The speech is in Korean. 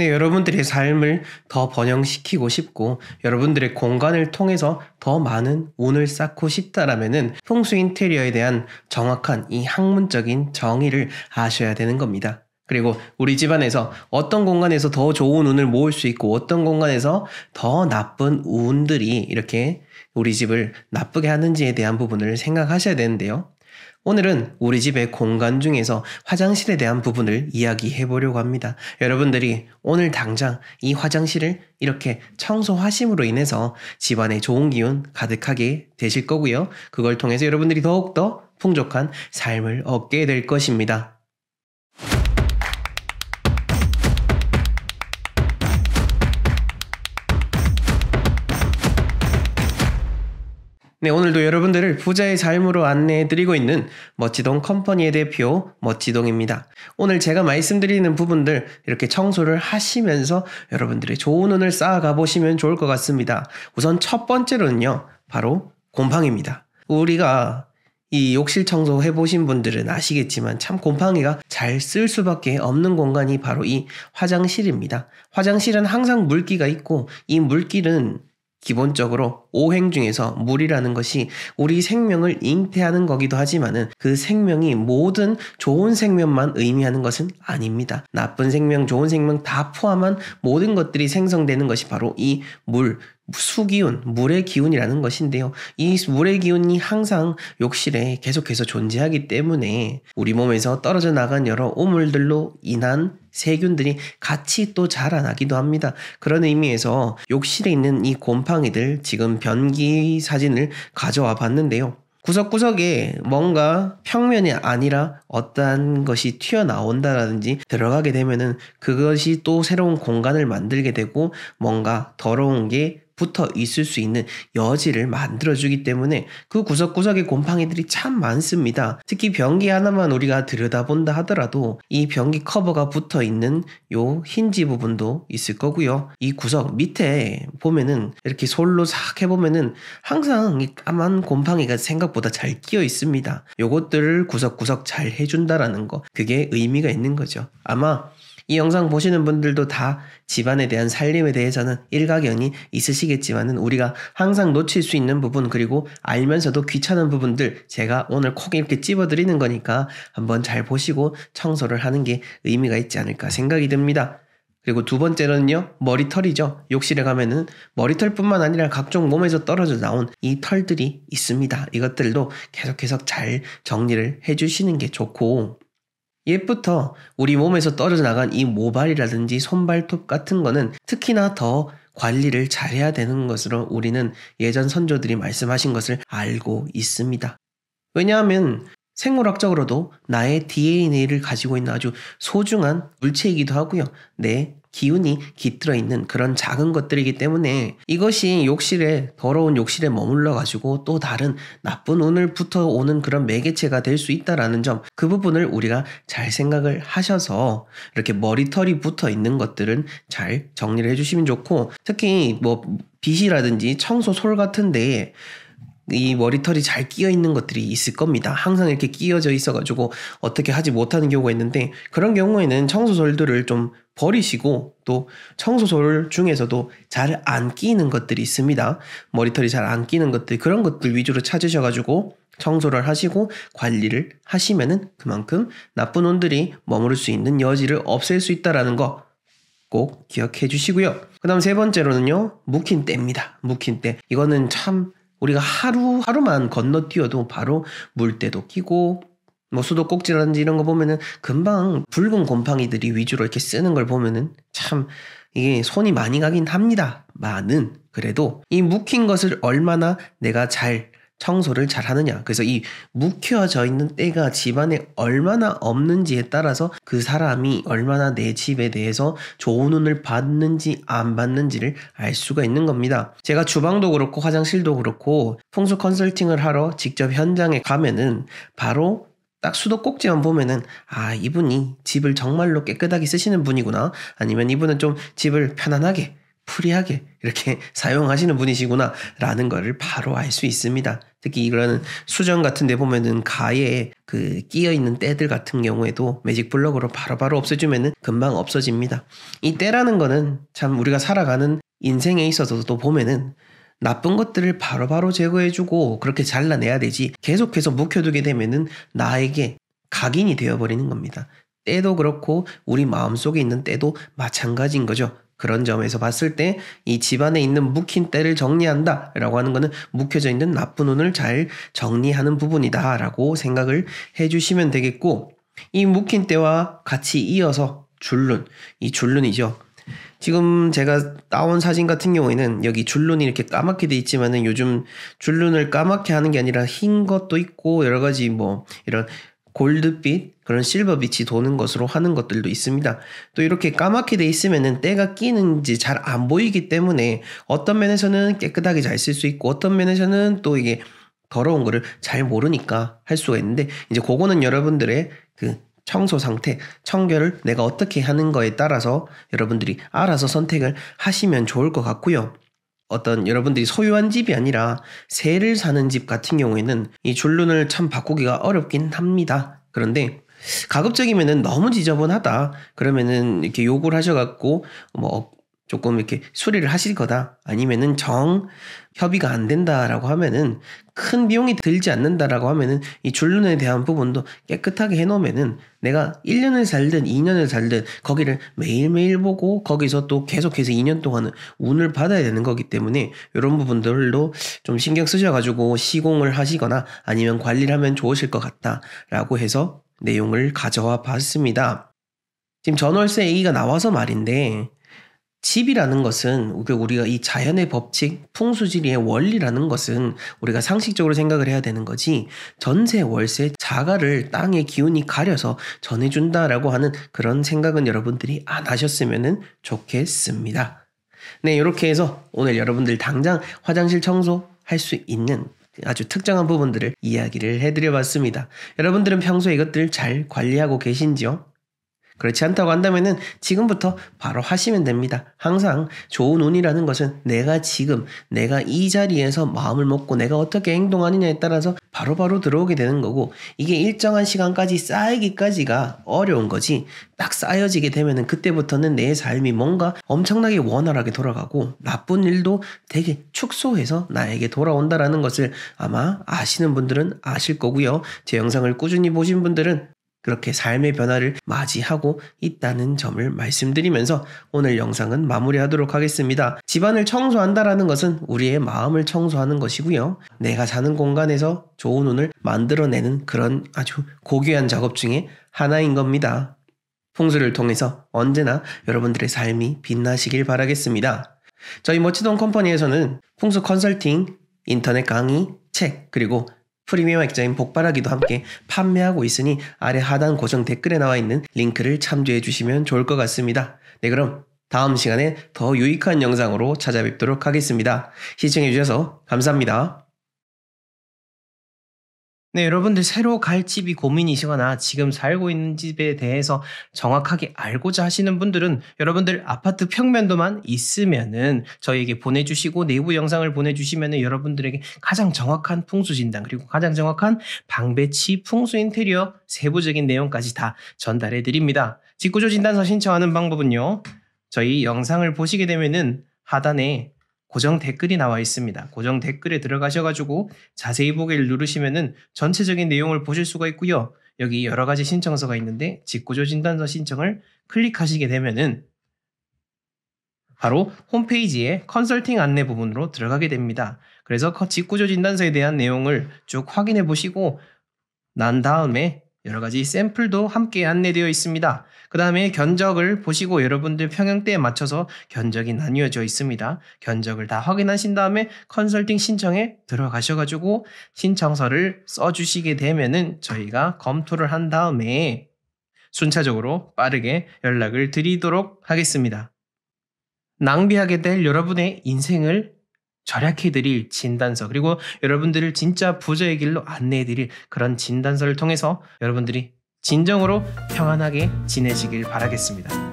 근데 네, 여러분들의 삶을 더 번영시키고 싶고 여러분들의 공간을 통해서 더 많은 운을 쌓고 싶다라면은 풍수 인테리어에 대한 정확한 이 학문적인 정의를 아셔야 되는 겁니다. 그리고 우리 집안에서 어떤 공간에서 더 좋은 운을 모을 수 있고 어떤 공간에서 더 나쁜 운들이 이렇게 우리 집을 나쁘게 하는지에 대한 부분을 생각하셔야 되는데요. 오늘은 우리 집의 공간 중에서 화장실에 대한 부분을 이야기해 보려고 합니다. 여러분들이 오늘 당장 이 화장실을 이렇게 청소하심으로 인해서 집안에 좋은 기운 가득하게 되실 거고요. 그걸 통해서 여러분들이 더욱더 풍족한 삶을 얻게 될 것입니다. 네, 오늘도 여러분들을 부자의 삶으로 안내해 드리고 있는 멋지동 컴퍼니의 대표 멋지동입니다. 오늘 제가 말씀드리는 부분들 이렇게 청소를 하시면서 여러분들의 좋은 운을 쌓아가 보시면 좋을 것 같습니다. 우선 첫 번째로는요, 바로 곰팡입니다. 이 우리가 이 욕실 청소 해보신 분들은 아시겠지만 참 곰팡이가 잘 쓸 수밖에 없는 공간이 바로 이 화장실입니다. 화장실은 항상 물기가 있고 이 물기는 기본적으로 오행 중에서 물이라는 것이 우리 생명을 잉태하는 거기도 하지만은 그 생명이 모든 좋은 생명만 의미하는 것은 아닙니다. 나쁜 생명, 좋은 생명 다 포함한 모든 것들이 생성되는 것이 바로 이 물, 수기운, 물의 기운이라는 것인데요. 이 물의 기운이 항상 욕실에 계속해서 존재하기 때문에 우리 몸에서 떨어져 나간 여러 오물들로 인한 세균들이 같이 또 자라나기도 합니다. 그런 의미에서 욕실에 있는 이 곰팡이들 지금 변기 사진을 가져와 봤는데요. 구석구석에 뭔가 평면이 아니라 어떠한 것이 튀어나온다라든지 들어가게 되면은 그것이 또 새로운 공간을 만들게 되고 뭔가 더러운 게 붙어 있을 수 있는 여지를 만들어주기 때문에 그 구석구석에 곰팡이들이 참 많습니다. 특히 변기 하나만 우리가 들여다본다 하더라도 이 변기 커버가 붙어 있는 요 힌지 부분도 있을 거고요. 이 구석 밑에 보면은 이렇게 솔로 싹 해보면은 항상 이 까만 곰팡이가 생각보다 잘 끼어 있습니다. 요것들을 구석구석 잘 해준다라는 거 그게 의미가 있는 거죠. 아마 이 영상 보시는 분들도 다 집안에 대한 살림에 대해서는 일가견이 있으시겠지만은 우리가 항상 놓칠 수 있는 부분 그리고 알면서도 귀찮은 부분들 제가 오늘 콕 이렇게 찝어드리는 거니까 한번 잘 보시고 청소를 하는 게 의미가 있지 않을까 생각이 듭니다. 그리고 두 번째는요, 머리털이죠. 욕실에 가면은 머리털뿐만 아니라 각종 몸에서 떨어져 나온 이 털들이 있습니다. 이것들도 계속해서 잘 정리를 해주시는 게 좋고, 옛부터 우리 몸에서 떨어져 나간 이 모발이라든지 손발톱 같은 거는 특히나 더 관리를 잘해야 되는 것으로 우리는 예전 선조들이 말씀하신 것을 알고 있습니다. 왜냐하면 생물학적으로도 나의 DNA를 가지고 있는 아주 소중한 물체이기도 하고요. 내 기운이 깃들어 있는 그런 작은 것들이기 때문에 이것이 욕실에 더러운 욕실에 머물러 가지고 또 다른 나쁜 운을 붙어 오는 그런 매개체가 될 수 있다라는 점 그 부분을 우리가 잘 생각을 하셔서 이렇게 머리털이 붙어 있는 것들은 잘 정리를 해주시면 좋고 특히 뭐 빗이라든지 청소 솔 같은데 이 머리털이 잘 끼어 있는 것들이 있을 겁니다. 항상 이렇게 끼어져 있어가지고 어떻게 하지 못하는 경우가 있는데 그런 경우에는 청소솔들을 좀 버리시고 또청소소를 중에서도 잘 안 끼는 것들이 있습니다. 머리털이 잘 안 끼는 것들 그런 것들 위주로 찾으셔가지고 청소를 하시고 관리를 하시면은 그만큼 나쁜 온들이 머무를 수 있는 여지를 없앨 수 있다라는 거 꼭 기억해 주시고요. 그 다음 세 번째로는요, 묵힌 때입니다. 묵힌 때. 이거는 참 우리가 하루, 하루만 건너뛰어도 바로 물때도 끼고 뭐 수도꼭지라든지 이런 거 보면은 금방 붉은 곰팡이들이 위주로 이렇게 쓰는 걸 보면은 참 이게 손이 많이 가긴 합니다. 많은 그래도 이 묵힌 것을 얼마나 내가 잘 청소를 잘 하느냐. 그래서 이 묵혀져 있는 때가 집안에 얼마나 없는지에 따라서 그 사람이 얼마나 내 집에 대해서 좋은 운을 받는지 안 받는지를 알 수가 있는 겁니다. 제가 주방도 그렇고 화장실도 그렇고 풍수 컨설팅을 하러 직접 현장에 가면은 바로 딱 수도 꼭지만 보면은 아 이분이 집을 정말로 깨끗하게 쓰시는 분이구나 아니면 이분은 좀 집을 편안하게 프리하게 이렇게 사용하시는 분이시구나 라는 거를 바로 알 수 있습니다. 특히 이런 수정 같은 데 보면은 가에 그 끼어 있는 때들 같은 경우에도 매직 블럭으로바로 바로 없애주면은 금방 없어집니다. 이 때라는 거는 참 우리가 살아가는 인생에 있어서도 보면은 나쁜 것들을 바로바로 제거해주고 그렇게 잘라내야 되지 계속해서 묵혀두게 되면은 나에게 각인이 되어버리는 겁니다. 때도 그렇고 우리 마음속에 있는 때도 마찬가지인 거죠. 그런 점에서 봤을 때 이 집안에 있는 묵힌 때를 정리한다 라고 하는 거는 묵혀져 있는 나쁜 운을 잘 정리하는 부분이다 라고 생각을 해주시면 되겠고 이 묵힌 때와 같이 이어서 줄눈, 이 줄눈이죠. 지금 제가 따온 사진 같은 경우에는 여기 줄눈이 이렇게 까맣게 돼 있지만은 요즘 줄눈을 까맣게 하는 게 아니라 흰 것도 있고 여러 가지 뭐 이런 골드빛 그런 실버빛이 도는 것으로 하는 것들도 있습니다. 또 이렇게 까맣게 돼 있으면은 때가 끼는지 잘 안 보이기 때문에 어떤 면에서는 깨끗하게 잘 쓸 수 있고 어떤 면에서는 또 이게 더러운 거를 잘 모르니까 할 수가 있는데 이제 그거는 여러분들의 그 청소 상태, 청결을 내가 어떻게 하는 거에 따라서 여러분들이 알아서 선택을 하시면 좋을 것 같고요. 어떤 여러분들이 소유한 집이 아니라 새를 사는 집 같은 경우에는 이 줄눈을 참 바꾸기가 어렵긴 합니다. 그런데 가급적이면은 너무 지저분하다. 그러면은 이렇게 욕을 하셔갖고 뭐 조금 이렇게 수리를 하실 거다 아니면은 정 협의가 안 된다라고 하면은 큰 비용이 들지 않는다라고 하면은 이 줄눈에 대한 부분도 깨끗하게 해놓으면은 내가 1년을 살든 2년을 살든 거기를 매일매일 보고 거기서 또 계속해서 2년 동안은 운을 받아야 되는 거기 때문에 이런 부분들도 좀 신경 쓰셔가지고 시공을 하시거나 아니면 관리를 하면 좋으실 것 같다라고 해서 내용을 가져와 봤습니다. 지금 전월세 얘기가 나와서 말인데 집이라는 것은 우리가 이 자연의 법칙, 풍수지리의 원리라는 것은 우리가 상식적으로 생각을 해야 되는 거지 전세, 월세, 자가를 땅의 기운이 가려서 전해준다라고 하는 그런 생각은 여러분들이 안 하셨으면 좋겠습니다. 네, 이렇게 해서 오늘 여러분들 당장 화장실 청소 할 수 있는 아주 특정한 부분들을 이야기를 해드려 봤습니다. 여러분들은 평소에 이것들 잘 관리하고 계신지요? 그렇지 않다고 한다면 지금부터 바로 하시면 됩니다. 항상 좋은 운이라는 것은 내가 지금 내가 이 자리에서 마음을 먹고 내가 어떻게 행동하느냐에 따라서 바로바로 바로 들어오게 되는 거고 이게 일정한 시간까지 쌓이기까지가 어려운 거지 딱 쌓여지게 되면 그때부터는 내 삶이 뭔가 엄청나게 원활하게 돌아가고 나쁜 일도 되게 축소해서 나에게 돌아온다라는 것을 아마 아시는 분들은 아실 거고요. 제 영상을 꾸준히 보신 분들은 그렇게 삶의 변화를 맞이하고 있다는 점을 말씀드리면서 오늘 영상은 마무리하도록 하겠습니다. 집안을 청소한다라는 것은 우리의 마음을 청소하는 것이고요. 내가 사는 공간에서 좋은 운을 만들어내는 그런 아주 고귀한 작업 중에 하나인 겁니다. 풍수를 통해서 언제나 여러분들의 삶이 빛나시길 바라겠습니다. 저희 멋지동 컴퍼니에서는 풍수 컨설팅, 인터넷 강의, 책, 그리고 프리미엄 액자인 복바라기도 함께 판매하고 있으니 아래 하단 고정 댓글에 나와 있는 링크를 참조해 주시면 좋을 것 같습니다. 네, 그럼 다음 시간에 더 유익한 영상으로 찾아뵙도록 하겠습니다. 시청해 주셔서 감사합니다. 네, 여러분들 새로 갈 집이 고민이시거나 지금 살고 있는 집에 대해서 정확하게 알고자 하시는 분들은 여러분들 아파트 평면도만 있으면은 저희에게 보내주시고 내부 영상을 보내주시면은 여러분들에게 가장 정확한 풍수 진단 그리고 가장 정확한 방배치 풍수 인테리어 세부적인 내용까지 다 전달해 드립니다. 직구조 진단서 신청하는 방법은요. 저희 영상을 보시게 되면은 하단에 고정 댓글이 나와 있습니다. 고정 댓글에 들어가셔가지고 자세히 보기를 누르시면은 전체적인 내용을 보실 수가 있고요. 여기 여러 가지 신청서가 있는데 직구조 진단서 신청을 클릭하시게 되면은 바로 홈페이지에 컨설팅 안내 부분으로 들어가게 됩니다. 그래서 직구조 진단서에 대한 내용을 쭉 확인해 보시고 난 다음에 여러 가지 샘플도 함께 안내되어 있습니다. 그 다음에 견적을 보시고 여러분들 평형때에 맞춰서 견적이 나뉘어져 있습니다. 견적을 다 확인하신 다음에 컨설팅 신청에 들어가셔가지고 신청서를 써주시게 되면은 저희가 검토를 한 다음에 순차적으로 빠르게 연락을 드리도록 하겠습니다. 낭비하게 될 여러분의 인생을 절약해드릴 진단서 그리고 여러분들을 진짜 부자의 길로 안내해드릴 그런 진단서를 통해서 여러분들이 진정으로 평안하게 지내시길 바라겠습니다.